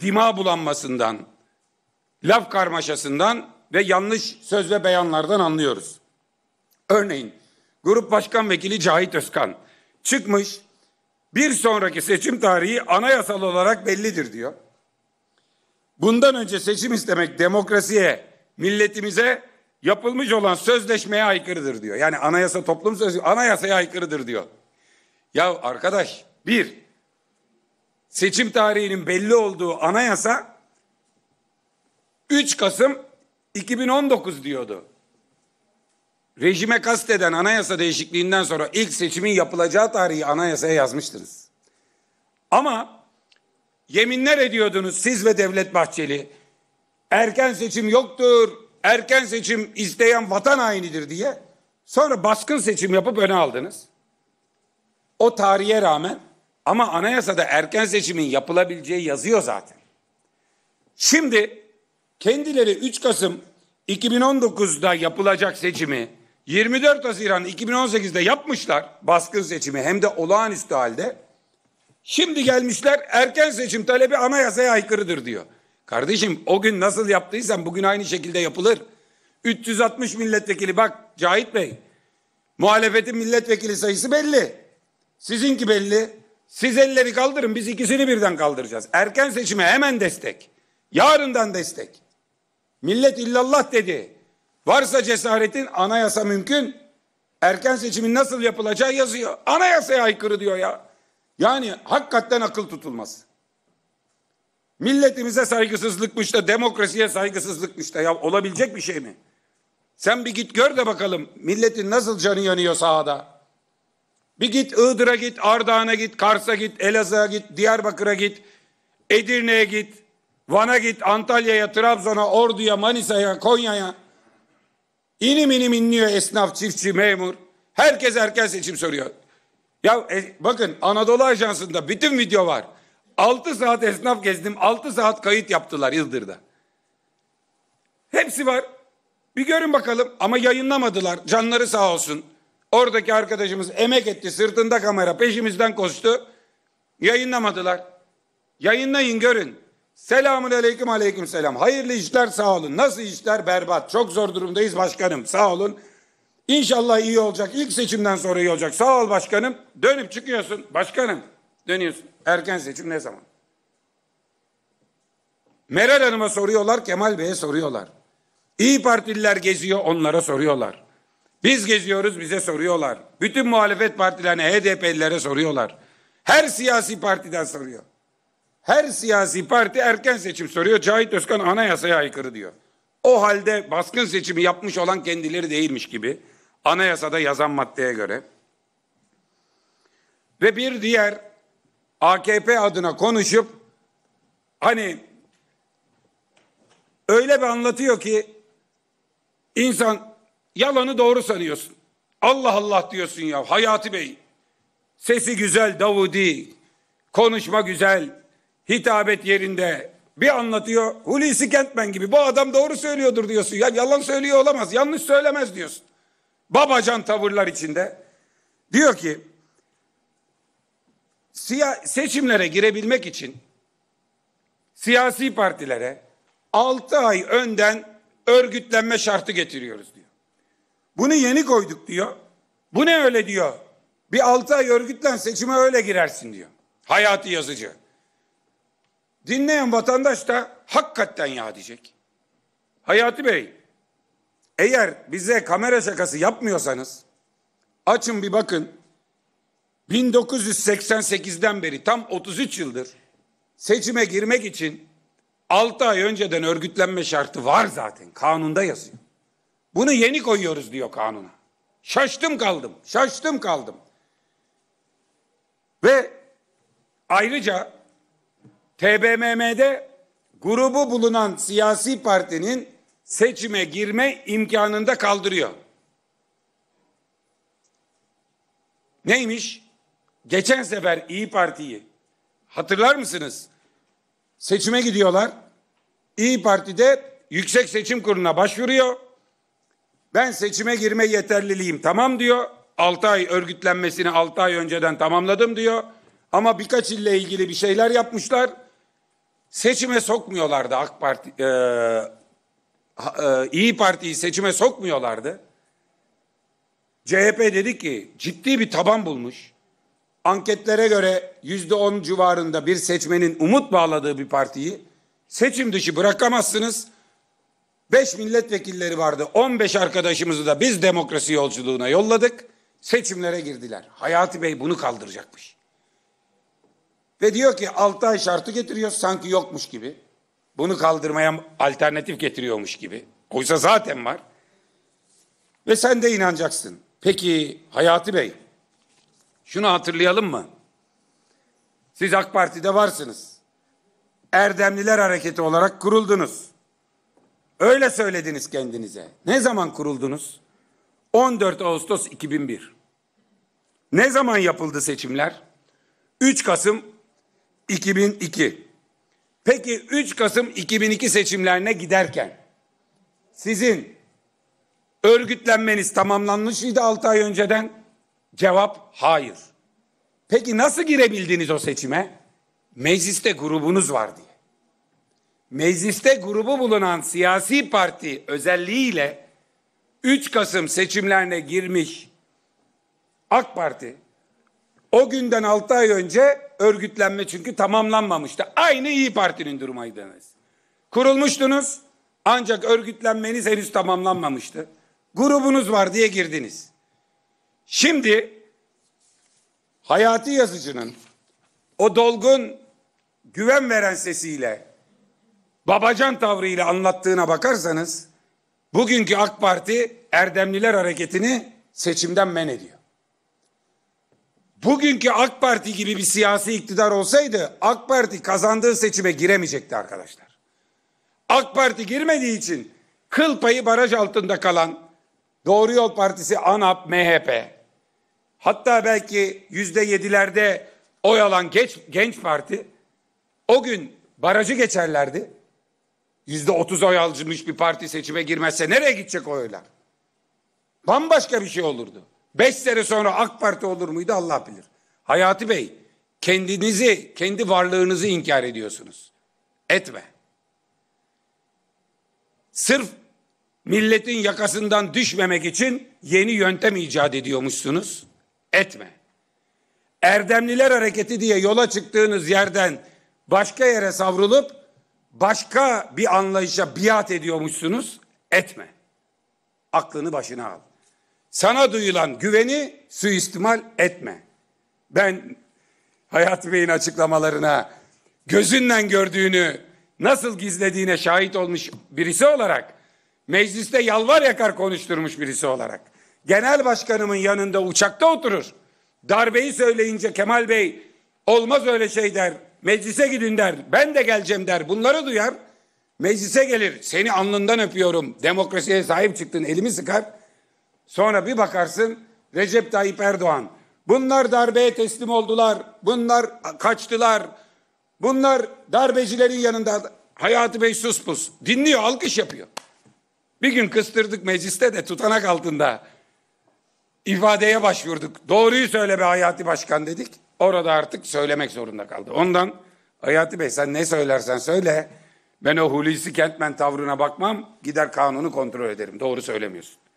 dima bulanmasından, laf karmaşasından ve yanlış söz ve beyanlardan anlıyoruz. Örneğin Grup Başkan Vekili Cahit Özkan çıkmış bir sonraki seçim tarihi anayasal olarak bellidir diyor. Bundan önce seçim istemek demokrasiye, milletimize yapılmış olan sözleşmeye aykırıdır diyor. Yani anayasa toplum sözleşmesi anayasaya aykırıdır diyor. Ya arkadaş bir seçim tarihinin belli olduğu anayasa 3 Kasım 2019 diyordu. Rejime kasteden anayasa değişikliğinden sonra ilk seçimin yapılacağı tarihi anayasaya yazmıştınız. Ama yeminler ediyordunuz siz ve Devlet Bahçeli. Erken seçim yoktur, erken seçim isteyen vatan hainidir diye. Sonra baskın seçim yapıp öne aldınız. O tarihe rağmen ama anayasada erken seçimin yapılabileceği yazıyor zaten. Şimdi kendileri 3 Kasım 2019'da yapılacak seçimi 24 Haziran 2018'de yapmışlar baskın seçimi hem de olağanüstü halde. Şimdi gelmişler erken seçim talebi anayasaya aykırıdır diyor. Kardeşim o gün nasıl yaptıysan bugün aynı şekilde yapılır. 360 milletvekili bak Cahit Bey muhalefetin milletvekili sayısı belli. Sizinki belli. Siz elleri kaldırın biz ikisini birden kaldıracağız. Erken seçime hemen destek. Yarından destek. Millet illallah dedi. Varsa cesaretin anayasa mümkün. Erken seçimin nasıl yapılacağı yazıyor. Anayasaya aykırı diyor ya. Yani hakikaten akıl tutulmaz. Milletimize saygısızlıkmış da demokrasiye saygısızlıkmış da ya olabilecek bir şey mi? Sen bir git gör de bakalım milletin nasıl canı yanıyor sahada. Bir git Iğdır'a git, Ardahan'a git, Kars'a git, Elazığ'a git, Diyarbakır'a git, Edirne'ye git, Van'a git, Antalya'ya, Trabzon'a, Ordu'ya, Manisa'ya, Konya'ya. İnim inim inliyor esnaf, çiftçi, memur. Herkes erken seçim soruyor. Ya e, bakın Anadolu Ajansı'nda bütün video var. 6 saat esnaf gezdim, 6 saat kayıt yaptılar Yıldır'da. Hepsi var. Bir görün bakalım ama yayınlamadılar. Canları sağ olsun. Oradaki arkadaşımız emek etti. Sırtında kamera peşimizden koştu. Yayınlamadılar. Yayınlayın görün. Selamun aleyküm aleyküm selam. Hayırlı işler sağ olun. Nasıl işler berbat. Çok zor durumdayız başkanım sağ olun. İnşallah iyi olacak. İlk seçimden sonra iyi olacak. Sağ ol başkanım. Dönüp çıkıyorsun. Başkanım dönüyorsun. Erken seçim ne zaman? Meral Hanım'a soruyorlar, Kemal Bey'e soruyorlar. İyi Partililer geziyor onlara soruyorlar. Biz geziyoruz bize soruyorlar. Bütün muhalefet partilerine, HDP'lilere soruyorlar. Her siyasi partiden soruyor. Her siyasi parti erken seçim soruyor. Cahit Özkan anayasaya aykırı diyor. O halde baskın seçimi yapmış olan kendileri değilmiş gibi anayasada yazan maddeye göre. Ve bir diğer AKP adına konuşup hani öyle bir anlatıyor ki insan Yalanı doğru sanıyorsun. Allah Allah diyorsun ya Hayati Bey. Sesi güzel Davudi. Konuşma güzel. Hitabet yerinde. Bir anlatıyor Hulusi Kentmen gibi. Bu adam doğru söylüyordur diyorsun. Ya yalan söylüyor olamaz. Yanlış söylemez diyorsun. Babacan tavırlar içinde. Diyor ki seçimlere girebilmek için siyasi partilere 6 ay önden örgütlenme şartı getiriyoruz diyor. Bunu yeni koyduk diyor. Bu ne öyle diyor. Bir altı ay örgütlen seçime öyle girersin diyor. Hayati yazıcı. Dinleyen vatandaş da hakikaten ya diyecek. Hayati Bey, eğer bize kamera şakası yapmıyorsanız açın bir bakın. 1988'den beri tam 33 yıldır seçime girmek için 6 ay önceden örgütlenme şartı var zaten. Kanunda yazıyor. Bunu yeni koyuyoruz diyor kanuna. Şaştım kaldım, şaştım kaldım. Ve ayrıca TBMM'de grubu bulunan siyasi partinin seçime girme imkanını da kaldırıyor. Neymiş? Geçen sefer İyi Parti'yi hatırlar mısınız? Seçime gidiyorlar. İyi Parti de Yüksek Seçim Kurulu'na başvuruyor. Ben seçime girme yeterliliğim tamam diyor. 6 ay örgütlenmesini 6 ay önceden tamamladım diyor. Ama birkaç ille ilgili bir şeyler yapmışlar. Seçime sokmuyorlardı AK Parti e, e, İyi Parti'yi seçime sokmuyorlardı. CHP dedi ki ciddi bir taban bulmuş. Anketlere göre yüzde on civarında bir seçmenin umut bağladığı bir partiyi seçim dışı bırakamazsınız. 5 milletvekilleri vardı. 15 arkadaşımızı da biz demokrasi yolculuğuna yolladık. Seçimlere girdiler. Hayati Bey bunu kaldıracakmış. Ve diyor ki 6 ay şartı getiriyor sanki yokmuş gibi. Bunu kaldırmaya alternatif getiriyormuş gibi. Oysa zaten var. Ve sen de inanacaksın. Peki Hayati Bey şunu hatırlayalım mı? Siz AK Parti'de varsınız. Erdemliler Hareketi olarak kuruldunuz. Öyle söylediniz kendinize. Ne zaman kuruldunuz? 14 Ağustos 2001. Ne zaman yapıldı seçimler? 3 Kasım 2002. Peki 3 Kasım 2002 seçimlerine giderken sizin örgütlenmeniz tamamlanmış mıydı 6 ay önceden? Cevap hayır. Peki nasıl girebildiniz o seçime? Mecliste grubunuz vardı mecliste grubu bulunan siyasi parti özelliğiyle 3 Kasım seçimlerine girmiş AK Parti o günden 6 ay önce örgütlenme çünkü tamamlanmamıştı. Aynı İyi Parti'nin durumuydunuz. Kurulmuştunuz ancak örgütlenmeniz henüz tamamlanmamıştı. Grubunuz var diye girdiniz. Şimdi Hayati Yazıcı'nın o dolgun güven veren sesiyle babacan tavrıyla anlattığına bakarsanız bugünkü AK Parti Erdemliler hareketini seçimden men ediyor. Bugünkü AK Parti gibi bir siyasi iktidar olsaydı AK Parti kazandığı seçime giremeyecekti arkadaşlar. AK Parti girmediği için kıl payı baraj altında kalan Doğru Yol Partisi, ANAP, MHP hatta belki yüzde yedilerde oy alan geç, genç parti o gün barajı geçerlerdi. Yüzde otuz oy almış bir parti seçime girmezse nereye gidecek o oylar? Bambaşka bir şey olurdu. Beş sene sonra AK Parti olur muydu Allah bilir. Hayati Bey kendinizi, kendi varlığınızı inkar ediyorsunuz. Etme. Sırf milletin yakasından düşmemek için yeni yöntem icat ediyormuşsunuz. Etme. Erdemliler hareketi diye yola çıktığınız yerden başka yere savrulup başka bir anlayışa biat ediyormuşsunuz. Etme. Aklını başına al. Sana duyulan güveni suistimal etme. Ben Hayat Bey'in açıklamalarına gözünden gördüğünü nasıl gizlediğine şahit olmuş birisi olarak mecliste yalvar yakar konuşturmuş birisi olarak genel başkanımın yanında uçakta oturur. Darbeyi söyleyince Kemal Bey olmaz öyle şey der. Meclise gidin der. Ben de geleceğim der. Bunları duyar. Meclise gelir. Seni alnından öpüyorum. Demokrasiye sahip çıktın. Elimi sıkar. Sonra bir bakarsın Recep Tayyip Erdoğan. Bunlar darbeye teslim oldular. Bunlar kaçtılar. Bunlar darbecilerin yanında Hayati bey sus pus. Dinliyor, alkış yapıyor. Bir gün kıstırdık mecliste de tutanak altında. ifadeye başvurduk. Doğruyu söyle be Hayati Başkan dedik orada artık söylemek zorunda kaldı. Ondan Hayati Bey sen ne söylersen söyle ben o Hulusi Kentmen tavrına bakmam gider kanunu kontrol ederim. Doğru söylemiyorsun.